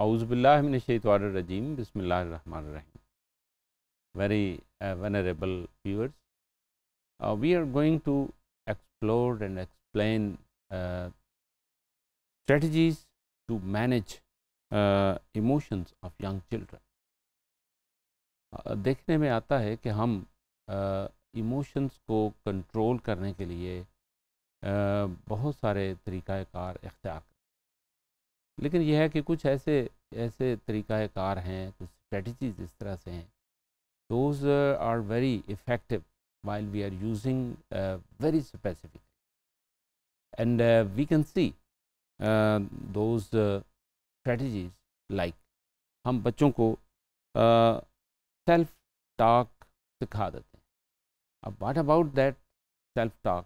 औज़बिल्लाशतवारजीम बिसमीम very venerable viewers we are going to explore and explain strategies to manage emotions of young children देखने में आता है कि हम इमोशंस uh, को कंट्रोल करने के लिए uh, बहुत सारे तरीक़ार अख्तियार लेकिन यह है कि कुछ ऐसे ऐसे तरीक़ाकार हैं कुछ स्ट्रेटजीज इस तरह से हैं those are very effective while we are using very specific and we can see those strategies like हम बच्चों को सेल्फ uh, टॉक सिखा देते हैं अब what about that self talk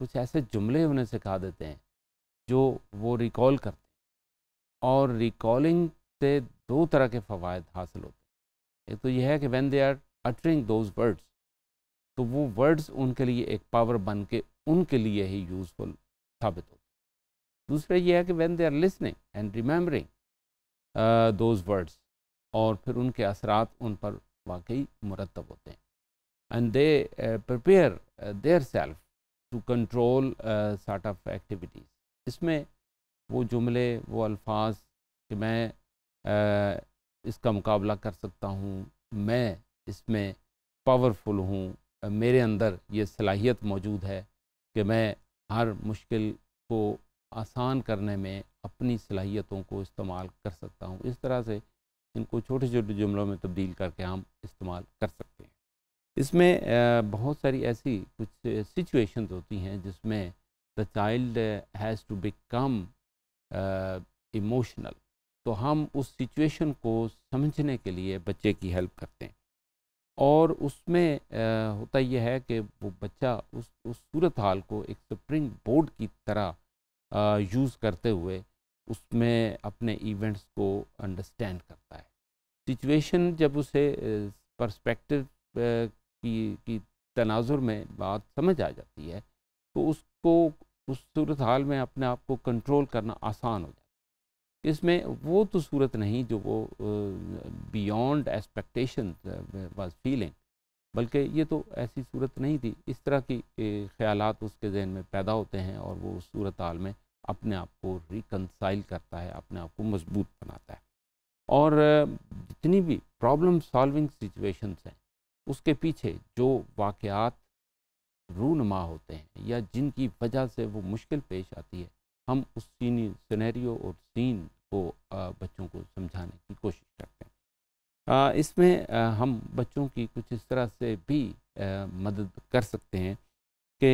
कुछ ऐसे जुमले उन्हें सिखा देते हैं जो वो रिकॉल करते हैं और रिकॉलिंग से दो तरह के फ़वाद हासिल होते हैं एक तो यह है कि when they are uttering those words तो वो वर्ड्स उनके लिए एक पावर बन के उनके लिए ही यूज़फुल साबित होते हैं दूसरा यह है कि when they are listening and remembering those words और फिर उनके असरात उन पर वाकई मुरतब होते हैं and they prepare their self to control sort of activities इसमें वो जुमले वो अल्फाज कि मैं आ, इसका मुकाबला कर सकता हूँ मैं इसमें पावरफुल हूँ मेरे अंदर ये सलाहियत मौजूद है कि मैं हर मुश्किल को आसान करने में अपनी सलाहियतों को इस्तेमाल कर सकता हूँ इस तरह से इनको छोटे छोटे जुमलों में तब्दील करके हम इस्तेमाल कर सकते हैं इसमें बहुत सारी ऐसी कुछ सिचुएशंस होती हैं जिसमें the child has to become emotional uh, तो हम उस सिचुएशन को समझने के लिए बच्चे की हेल्प करते हैं और उसमें आ, uh, होता यह है कि वो बच्चा उस उस सूरत हाल को एक स्प्रिंग बोर्ड की तरह यूज़ uh, करते हुए उसमें अपने इवेंट्स को अंडरस्टैंड करता है सिचुएशन जब उसे पर्सपेक्टिव की की तनाजुर में बात समझ आ जाती है तो उसको उस सूरत हाल में अपने आप को कंट्रोल करना आसान हो जाता इसमें वो तो सूरत नहीं जो वो बियॉन्ड एक्सपेक्टेशन वाज फीलिंग बल्कि ये तो ऐसी सूरत नहीं थी इस तरह की ख्याल उसके जहन में पैदा होते हैं और वो उस सूरत हाल में अपने आप को रिकनसाइल करता है अपने आप को मजबूत बनाता है और जितनी भी प्रॉब्लम सॉल्विंग सिचुएशंस हैं उसके पीछे जो वाक़ रूनमा होते हैं या जिनकी वजह से वो मुश्किल पेश आती है हम उस सीनी सनेरियो और सीन को बच्चों को समझाने की कोशिश करते हैं इसमें हम बच्चों की कुछ इस तरह से भी मदद कर सकते हैं कि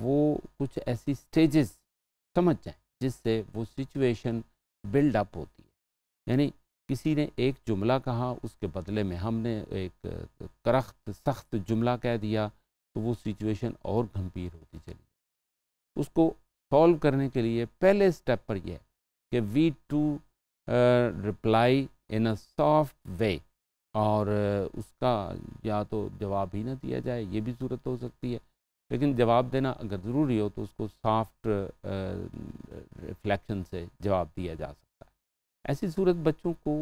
वो कुछ ऐसी स्टेजेस समझ जाएं जिससे वो सिचुएशन बिल्ड अप होती है यानी किसी ने एक जुमला कहा उसके बदले में हमने एक करख्त सख्त जुमला कह दिया तो वो सिचुएशन और गंभीर होती चली उसको सॉल्व करने के लिए पहले स्टेप पर यह कि we to reply in a soft way और उसका या तो जवाब ही ना दिया जाए ये भी सूरत हो सकती है लेकिन जवाब देना अगर ज़रूरी हो तो उसको सॉफ्ट रिफ्लेक्शन से जवाब दिया जा सकता है ऐसी सूरत बच्चों को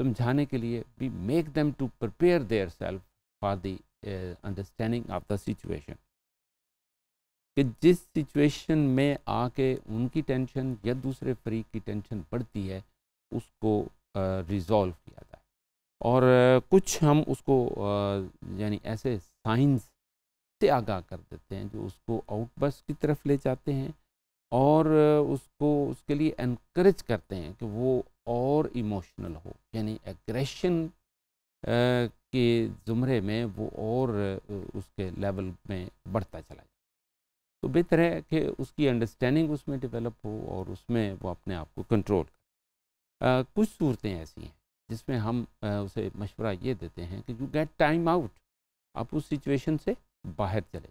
समझाने के लिए we make them to prepare their self for the understanding of the situation कि जिस सिचुएशन में आके उनकी टेंशन या दूसरे फरीक की टेंशन बढ़ती है उसको रिजॉल्व uh, किया जाए और uh, कुछ हम उसको uh, यानी ऐसे साइंस से आगाह कर देते हैं जो उसको आउटबर्स की तरफ ले जाते हैं और उसको उसके लिए इनक्रेज करते हैं कि वो और इमोशनल हो यानी एग्रेशन के ज़ुमरे में वो और उसके लेवल में बढ़ता चला जाए तो बेहतर है कि उसकी अंडरस्टैंडिंग उसमें डेवलप हो और उसमें वो अपने आप को कंट्रोल कर कुछ सूरतें ऐसी हैं जिसमें हम आ, उसे मशवरा ये देते हैं कि यू गेट टाइम आउट आप उस सिचुएशन से बाहर चले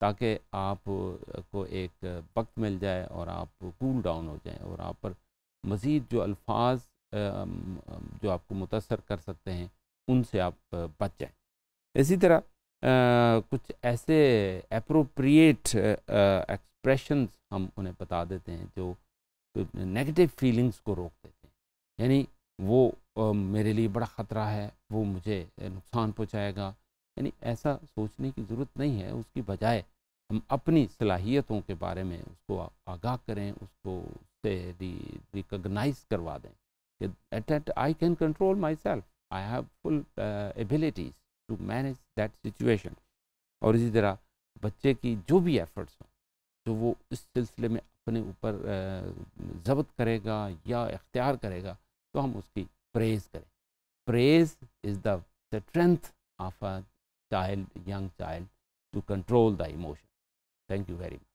ताकि आप को एक वक्त मिल जाए और आप कूल डाउन हो जाए और आप पर मज़ीद जो अल्फाज जो आपको मुतासर कर सकते हैं उनसे आप बच जाएं इसी तरह आ, कुछ ऐसे अप्रोप्रिएट एक्सप्रेशंस हम उन्हें बता देते हैं जो नेगेटिव फीलिंग्स को रोक देते हैं यानी वो आ, मेरे लिए बड़ा ख़तरा है वो मुझे नुकसान पहुंचाएगा यानी ऐसा सोचने की ज़रूरत नहीं है उसकी बजाय हम अपनी सलाहियतों के बारे में उसको आगाह करें उसको उससे रिकगनाइज करवा दें कि at at I can control my self I have full abilities to manage that situation और इसी तरह बच्चे की जो भी एफर्ट्स हों जो तो वो इस सिलसिले में अपने ऊपर ज़ब्त करेगा या इख्तियार करेगा तो हम उसकी प्रेज़ करें praise is the strength of a child young child to control the emotion thank you very much